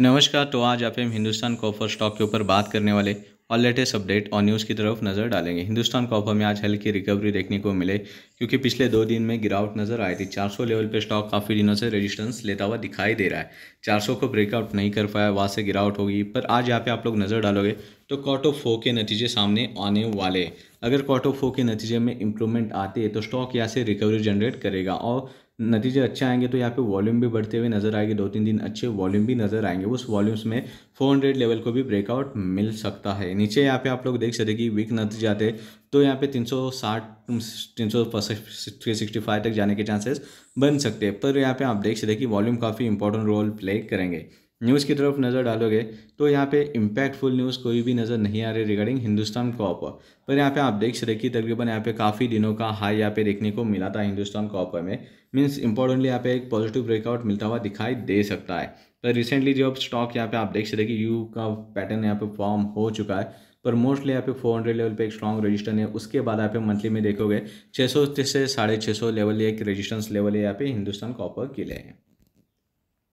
नमस्कार तो आज आप हम हिंदुस्तान कॉपर स्टॉक के ऊपर बात करने वाले और लेटेस्ट अपडेट और न्यूज़ की तरफ नज़र डालेंगे हिंदुस्तान कॉपर में आज हल्की रिकवरी देखने को मिले क्योंकि पिछले दो दिन में गिरावट नज़र आई थी 400 लेवल पे स्टॉक काफ़ी दिनों से रेजिस्टेंस लेता हुआ दिखाई दे रहा है 400 को ब्रेकआउट नहीं कर पाया वहाँ से गिरावट होगी पर आज यहाँ पे आप लोग नज़र डालोगे तो कॉट ऑफ फो के नतीजे सामने आने वाले अगर क्वार्टर फोर के नतीजे में इंप्रूवमेंट आते हैं तो स्टॉक यहाँ से रिकवरी जनरेट करेगा और नतीजे अच्छे आएंगे तो यहाँ पे वॉल्यूम भी बढ़ते हुए नज़र आएंगे दो तीन दिन अच्छे वॉल्यूम भी नज़र आएंगे उस वॉल्यूम्स में 400 लेवल को भी ब्रेकआउट मिल सकता है नीचे यहाँ पे आप लोग देख सकते कि वीक नतीजे आते तो यहाँ पे 360 फाइव तक जाने के चांसेस बन सकते हैं पर यहाँ पे आप देख सकते कि वॉल्यूम काफ़ी इंपॉर्टेंट रोल प्ले करेंगे न्यूज़ की तरफ नज़र डालोगे तो यहाँ पे इम्पैक्टफुल न्यूज़ कोई भी नज़र नहीं आ रही रिगार्डिंग हिंदुस्तान कॉपर पर यहाँ पे आप देख सकते कि तकरीबन यहाँ पे काफ़ी दिनों का हाई यहाँ पे देखने को मिला था हिंदुस्तान कॉपर में मीन्स इंपॉर्टेंटली यहाँ पे एक पॉजिटिव ब्रेकआउट मिलता हुआ दिखाई दे सकता है पर रिसेंटली जो स्टॉक यहाँ पे आप देख सकते कि यू का पैटर्न यहाँ पे फॉर्म हो चुका है पर मोस्टली यहाँ पे हंड्रेड लेवल पे एक स्ट्रॉन्ग रजिस्टर है उसके बाद यहाँ पे मंथली में देखोगे सौ से साढ़े छः लेवल एक रजिस्टेंस लेवल है यहाँ पे हिंदुस्तान कॉपर के लिए